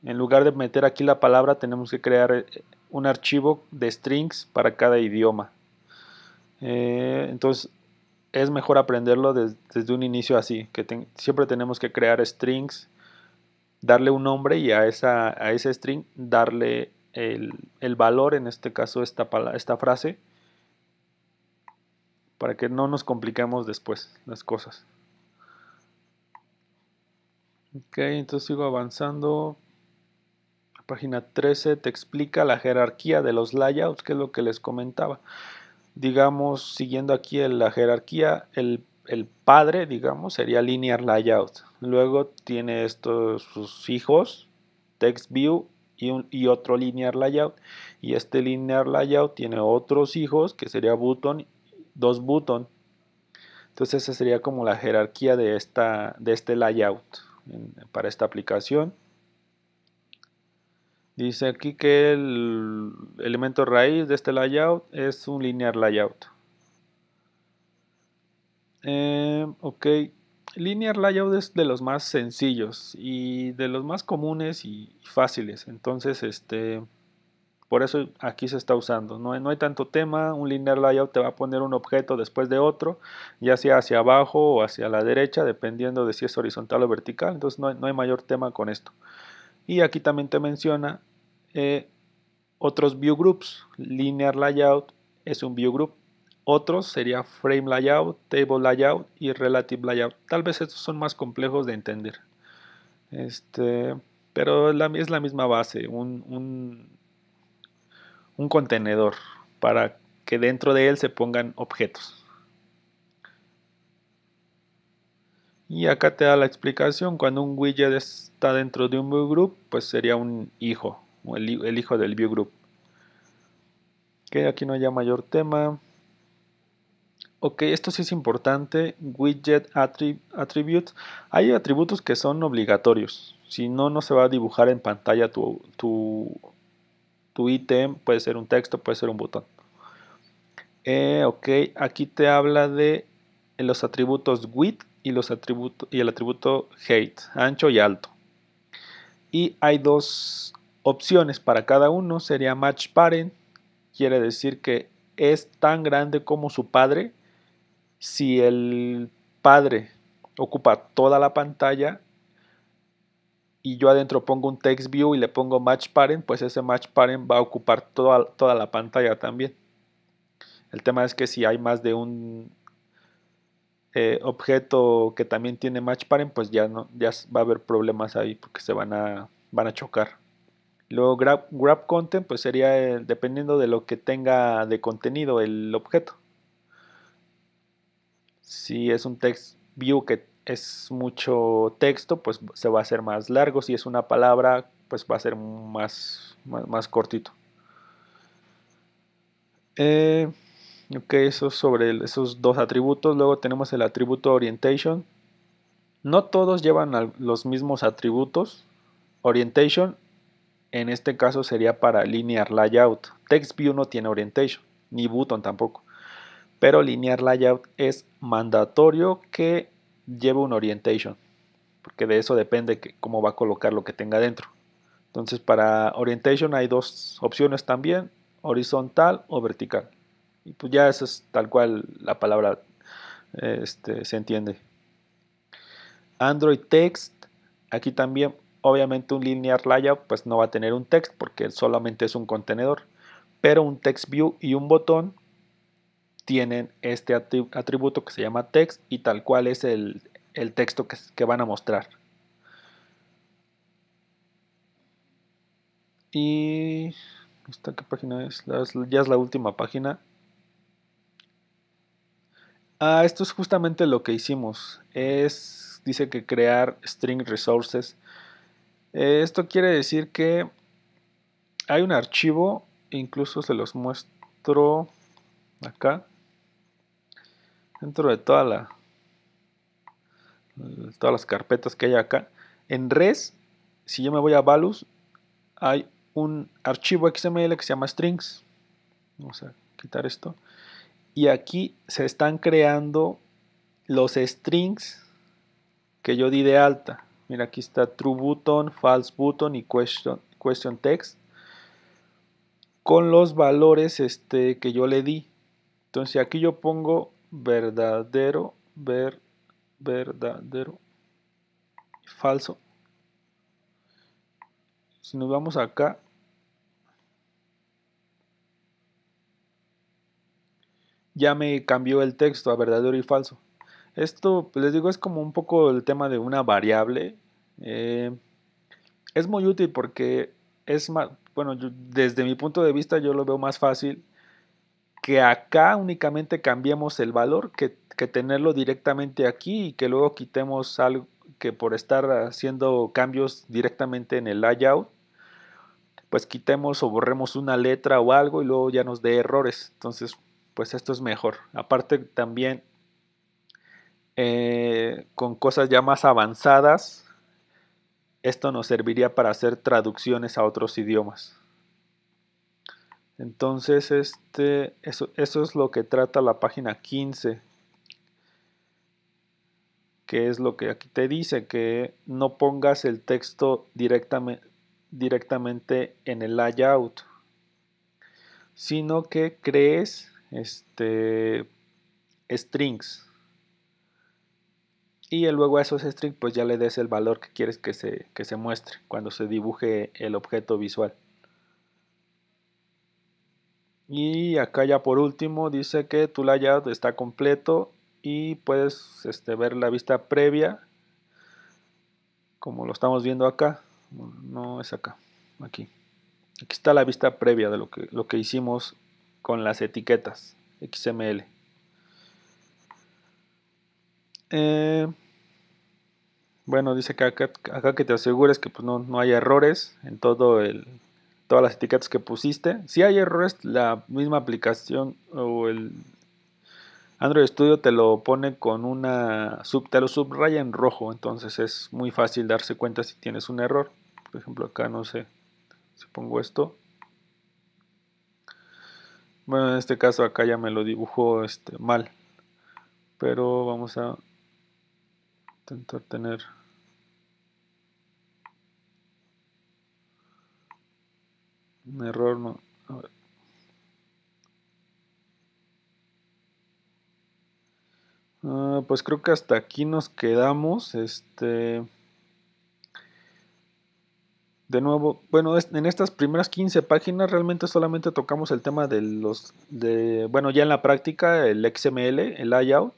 En lugar de meter aquí la palabra, tenemos que crear eh, un archivo de strings para cada idioma. Eh, entonces, es mejor aprenderlo desde, un inicio así, que siempre tenemos que crear strings, darle un nombre y a, esa, a ese string darle el, valor, en este caso esta, esta frase, para que no nos complicamos después las cosas. Ok, entonces sigo avanzando. página 13 te explica la jerarquía de los layouts, que es lo que les comentaba. Digamos, siguiendo aquí la jerarquía, el, el padre, digamos, sería linear layout. Luego tiene estos sus hijos, text view y, otro linear layout. Y este linear layout tiene otros hijos que sería button, dos button. Entonces esa sería como la jerarquía de, esta, de este layout para esta aplicación. Dice aquí que el elemento raíz de este layout es un linear layout. Eh, ok, Linear Layout es de los más sencillos y de los más comunes y fáciles. Entonces, este, por eso aquí se está usando. No hay, tanto tema. Un Linear Layout te va a poner un objeto después de otro, ya sea hacia abajo o hacia la derecha, dependiendo de si es horizontal o vertical. Entonces, no hay, mayor tema con esto. Y aquí también te menciona eh, otros View Groups. Linear Layout es un View Group otros sería frame layout, table layout y relative layout. Tal vez estos son más complejos de entender. Este, pero es la, misma base, un, contenedor para que dentro de él se pongan objetos. Y acá te da la explicación, cuando un widget está dentro de un view group, pues sería un hijo, el, el hijo del view group. Que aquí no haya mayor tema. Ok, esto sí es importante. Widget attributes. Hay atributos que son obligatorios. Si no, no se va a dibujar en pantalla tu, tu, ítem. Puede ser un texto, puede ser un botón. Eh, ok, aquí te habla de los atributos width y, los y el atributo height, ancho y alto. Y hay dos opciones para cada uno. Sería match parent. Quiere decir que es tan grande como su padre si el padre ocupa toda la pantalla y yo adentro pongo un text view y le pongo match parent, pues ese match parent va a ocupar toda, toda la pantalla también. El tema es que si hay más de un eh, objeto que también tiene match pues ya, no, ya va a haber problemas ahí porque se van a, van a chocar. Luego grab, content, pues sería eh, dependiendo de lo que tenga de contenido el objeto. Si es un text view que es mucho texto, pues se va a hacer más largo. Si es una palabra, pues va a ser más, más, cortito. Eh, ok, eso sobre esos dos atributos. Luego tenemos el atributo orientation. No todos llevan los mismos atributos. Orientation en este caso sería para linear layout. TextView no tiene orientation, ni button tampoco pero linear layout es mandatorio que lleve un orientation, porque de eso depende cómo va a colocar lo que tenga dentro. Entonces para orientation hay dos opciones también, horizontal o vertical. Y pues ya eso es tal cual la palabra este, se entiende. Android Text, aquí también obviamente un linear layout pues no va a tener un text porque solamente es un contenedor, pero un text view y un botón tienen este atributo que se llama text y tal cual es el, texto que, van a mostrar. Y ¿Esta qué página es? ya es la última página. Ah, esto es justamente lo que hicimos. Es, dice que crear string resources. esto quiere decir que hay un archivo, incluso se los muestro acá dentro de toda la, todas las carpetas que hay acá, en res, si yo me voy a values, hay un archivo XML que se llama strings. Vamos a quitar esto. Y aquí se están creando los strings que yo di de alta. Mira, aquí está true button, false button y question, text con los valores este, que yo le di. Entonces aquí yo pongo verdadero, ver, verdadero falso. Si nos vamos acá, ya me cambió el texto a verdadero y falso. Esto, pues, les digo, es como un poco el tema de una variable. Eh, es muy útil porque es más, bueno, desde mi punto de vista yo lo veo más fácil que acá únicamente cambiemos el valor que, tenerlo directamente aquí y que luego quitemos algo que por estar haciendo cambios directamente en el layout pues quitemos o borremos una letra o algo y luego ya nos dé errores. Entonces, pues esto es mejor. Aparte también eh, con cosas ya más avanzadas, esto nos serviría para hacer traducciones a otros idiomas. Entonces, este, eso, es lo que trata la página 15, que es lo que aquí te dice, que no pongas el texto directamente, en el layout, sino que crees este, strings. Y luego a esos strings pues ya le des el valor que quieres que se muestre cuando se dibuje el objeto visual. Y acá ya por último dice que tu layout está completo y puedes este, ver la vista previa como lo estamos viendo acá. no es acá, aquí. Aquí está la vista previa de lo que, lo que hicimos con las etiquetas XML. Eh, bueno, dice que acá, que te asegures que pues, no, hay errores en todo el, todas las etiquetas que pusiste. Si hay errores, la misma aplicación o el Android Studio te lo pone con una sub, te lo subraya en rojo, entonces es muy fácil darse cuenta si tienes un error. Por ejemplo, acá no sé si pongo esto. Bueno, en este caso acá ya me lo dibujó este, mal. Pero vamos a intentar tener un error, no. A ver. Ah, pues creo que hasta aquí nos quedamos. Este. De nuevo, bueno, en estas primeras 15 páginas realmente solamente tocamos el tema de los. De, bueno, ya en la práctica, el XML, el layout.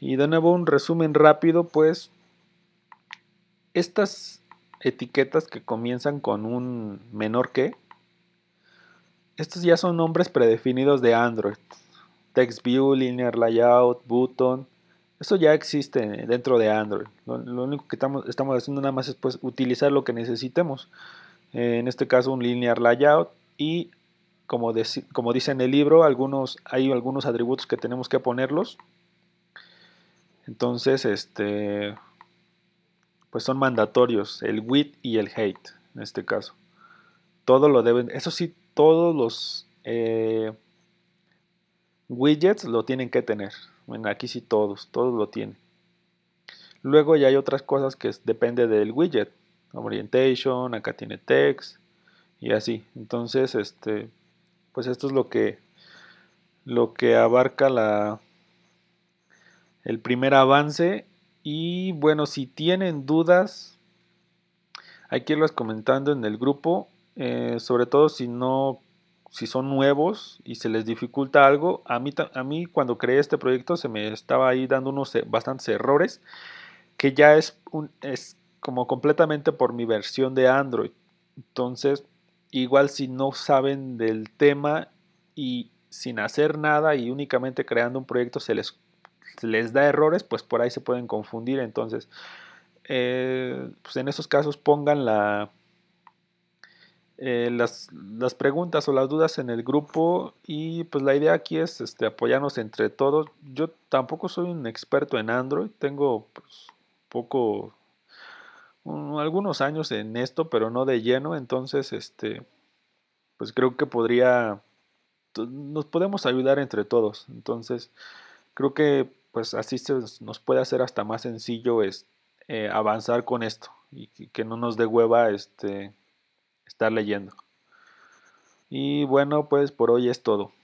Y de nuevo, un resumen rápido, pues. Estas etiquetas que comienzan con un menor que. Estos ya son nombres predefinidos de Android. TextView, LinearLayout, Layout, Button. Eso ya existe dentro de Android. Lo, único que estamos, estamos, haciendo nada más es pues, utilizar lo que necesitemos. en este caso un LinearLayout Layout y como, como dice en el libro, algunos, hay algunos atributos que tenemos que ponerlos. Entonces, este, pues son mandatorios, el wit y el hate, en este caso. Todo lo deben, eso sí, todos los eh, widgets lo tienen que tener. Bueno, aquí sí todos, todos lo tienen. Luego ya hay otras cosas que depende del widget. Orientation, acá tiene text y así. Entonces, este, pues esto es lo que, lo que abarca la, el primer avance y bueno, si tienen dudas, hay que irlas comentando en el grupo, eh, sobre todo si no si son nuevos y se les dificulta algo, a mí, a mí cuando creé este proyecto se me estaba ahí dando unos eh, bastantes errores, que ya es, un, es como completamente por mi versión de Android. Entonces, igual si no saben del tema y sin hacer nada y únicamente creando un proyecto se les les da errores, pues por ahí se pueden confundir. Entonces, eh, pues en esos casos pongan la, eh, las, preguntas o las dudas en el grupo y pues la idea aquí es este, apoyarnos entre todos. Yo tampoco soy un experto en Android, tengo pues, poco, algunos años en esto, pero no de lleno, entonces este, pues creo que podría, pues, nos podemos ayudar entre todos. Entonces creo que pues así se nos puede hacer hasta más sencillo es, eh, avanzar con esto y que no nos dé hueva este, estar leyendo. Y bueno, pues por hoy es todo.